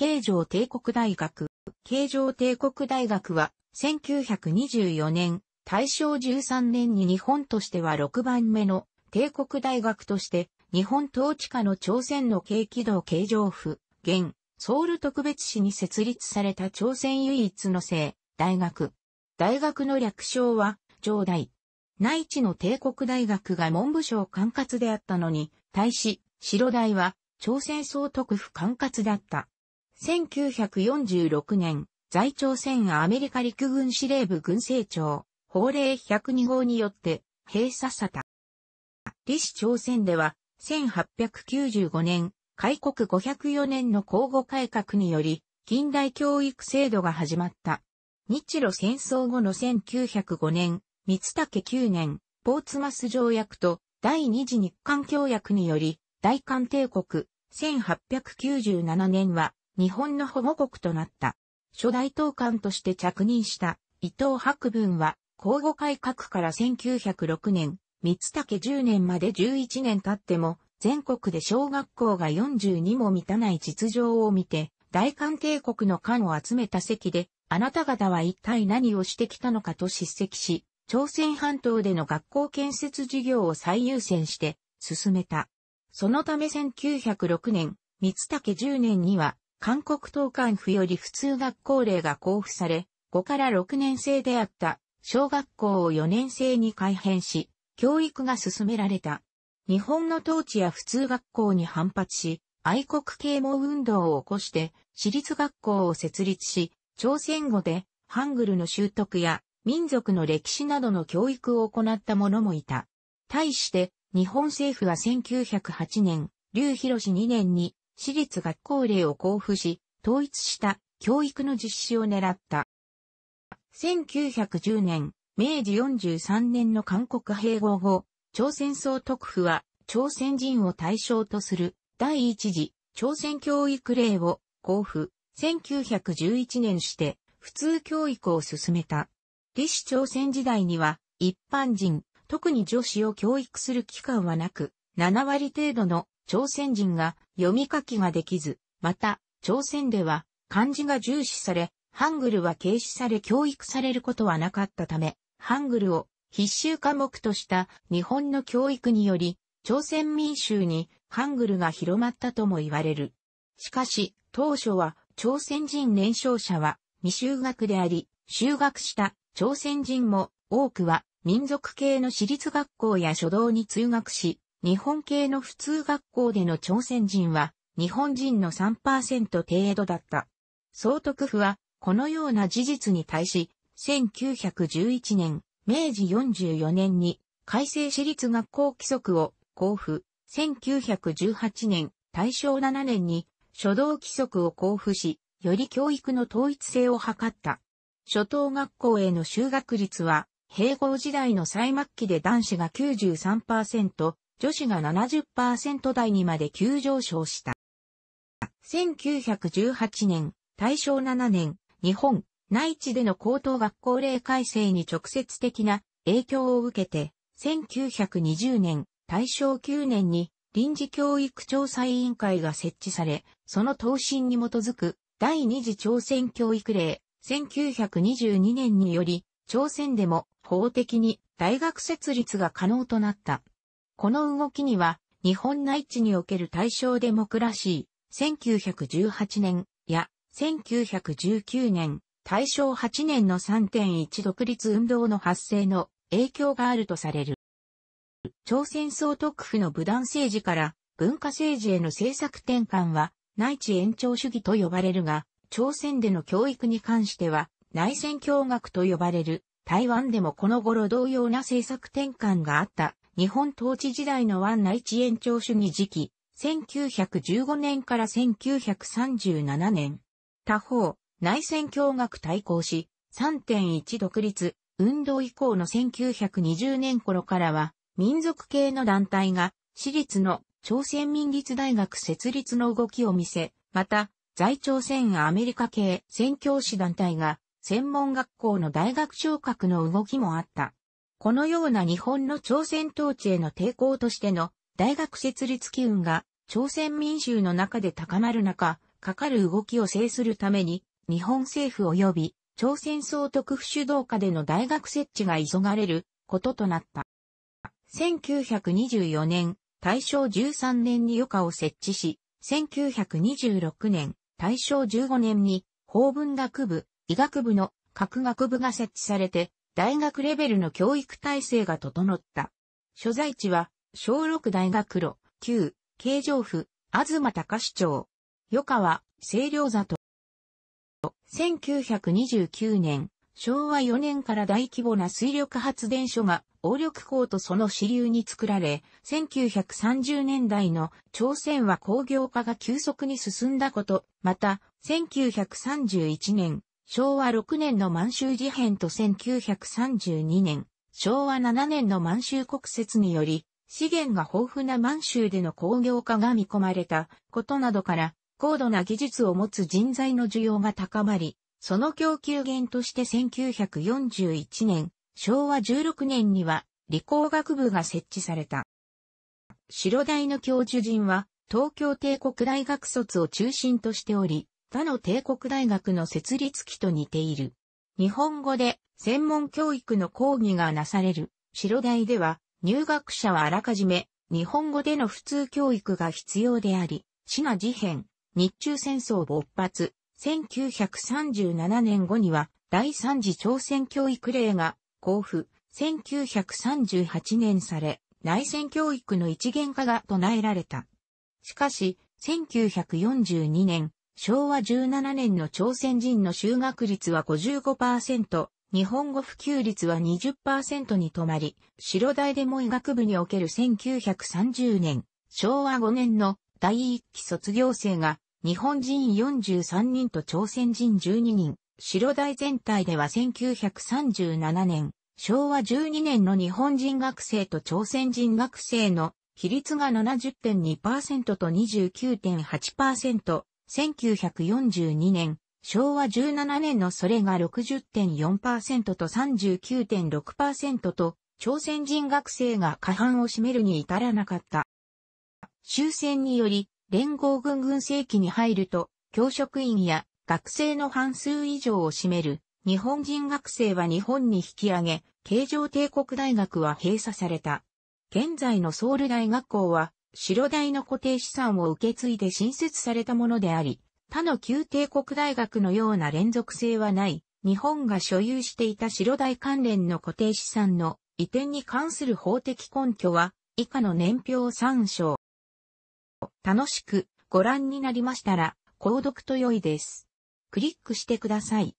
京城帝国大学。京城帝国大学は、1924年、大正13年に日本としては6番目の帝国大学として、日本統治下の朝鮮の軽畿道京城府、現、ソウル特別市に設立された朝鮮唯一の生、大学。大学の略称は、上大。内地の帝国大学が文部省管轄であったのに、対し、白大は、朝鮮総督府管轄だった。1946年、在朝鮮アメリカ陸軍司令部軍政庁、法令102号によって閉鎖された。李氏朝鮮では、1895年、開国504年の交互改革により、近代教育制度が始まった。日露戦争後の1905年、三竹9年、ポーツマス条約と第二次日韓協約により、大韓帝国、1897年は日本の保護国となった。初代統官として着任した伊藤博文は、交互改革から1906年、三竹10年まで11年経っても、全国で小学校が42も満たない実情を見て、大韓帝国の官を集めた席で、あなた方は一体何をしてきたのかと叱責し、朝鮮半島での学校建設事業を最優先して進めた。そのため1906年、三竹10年には韓国東韓府より普通学校令が交付され、5から6年生であった小学校を4年生に改編し、教育が進められた。日本の統治や普通学校に反発し、愛国啓蒙運動を起こして、私立学校を設立し、朝鮮語でハングルの習得や民族の歴史などの教育を行った者もいた。対して、日本政府は1908年、劉博士2年に私立学校令を交付し、統一した教育の実施を狙った。1910年、明治43年の韓国併合後、朝鮮総督府は朝鮮人を対象とする第一次朝鮮教育令を交付、1911年して普通教育を進めた。李氏朝鮮時代には一般人、特に女子を教育する機関はなく、7割程度の朝鮮人が読み書きができず、また、朝鮮では漢字が重視され、ハングルは軽視され教育されることはなかったため、ハングルを必修科目とした日本の教育により、朝鮮民衆にハングルが広まったとも言われる。しかし、当初は朝鮮人年少者は未就学であり、就学した朝鮮人も多くは民族系の私立学校や書道に通学し、日本系の普通学校での朝鮮人は日本人の3%程度だった。総督府はこのような事実に対し、1911年、明治44年に改正私立学校規則を交付、1918年、大正7年に初動規則を交付し、より教育の統一性を図った。初等学校への就学率は、併合時代の最末期で男子が93%、女子が70%台にまで急上昇した。1918年、大正7年、日本、内地での高等学校令改正に直接的な影響を受けて、1920年、大正9年に臨時教育調査委員会が設置され、その答申に基づく第二次朝鮮教育令、1922年により、朝鮮でも法的に大学設立が可能となった。この動きには、日本内地における対象デモクラシー、1918年や1919年、大正8年の3.1独立運動の発生の影響があるとされる。朝鮮総督府の武断政治から文化政治への政策転換は内地延長主義と呼ばれるが、朝鮮での教育に関しては内戦教学と呼ばれる台湾でもこの頃同様な政策転換があった日本統治時代の湾内地延長主義時期、1915年から1937年。他方、内戦共学対抗し、3.1独立、運動以降の1920年頃からは、民族系の団体が、私立の朝鮮民立大学設立の動きを見せ、また、在朝鮮アメリカ系宣教師団体が、専門学校の大学昇格の動きもあった。このような日本の朝鮮統治への抵抗としての大学設立機運が朝鮮民衆の中で高まる中、かかる動きを制するために、日本政府及び朝鮮総督府主導下での大学設置が急がれることとなった。1924年、大正13年に余暇を設置し、1926年、大正15年に法文学部、医学部の各学部が設置されて、大学レベルの教育体制が整った。所在地は、小六大学路、旧、京城府、東高市町。余川、清涼里。1929年、昭和4年から大規模な水力発電所が、応力港とその支流に作られ、1930年代の朝鮮は工業化が急速に進んだこと、また、1931年、昭和6年の満州事変と1932年、昭和7年の満州国説により、資源が豊富な満州での工業化が見込まれたことなどから、高度な技術を持つ人材の需要が高まり、その供給源として1941年、昭和16年には理工学部が設置された。白大の教授陣は東京帝国大学卒を中心としており、他の帝国大学の設立期と似ている。日本語で専門教育の講義がなされる白大では入学者はあらかじめ日本語での普通教育が必要であり、死が事変、日中戦争勃発、1937年後には第三次朝鮮教育令が交付、1938年され、内戦教育の一元化が唱えられた。しかし、1942年、昭和17年の朝鮮人の就学率は55%、日本語普及率は20%に止まり、白大でも医学部における1930年、昭和5年の第1期卒業生が、日本人43人と朝鮮人12人、白大全体では1937年、昭和12年の日本人学生と朝鮮人学生の比率が70.2%と29.8%、1942年、昭和17年のそれが60.4%と39.6%と、朝鮮人学生が過半を占めるに至らなかった。終戦により、連合軍軍政期に入ると、教職員や学生の半数以上を占める、日本人学生は日本に引き上げ、京城帝国大学は閉鎖された。現在のソウル大学校は、白台の固定資産を受け継いで新設されたものであり、他の旧帝国大学のような連続性はない、日本が所有していた白台関連の固定資産の移転に関する法的根拠は、以下の年表参照。楽しくご覧になりましたら、購読と良いです。クリックしてください。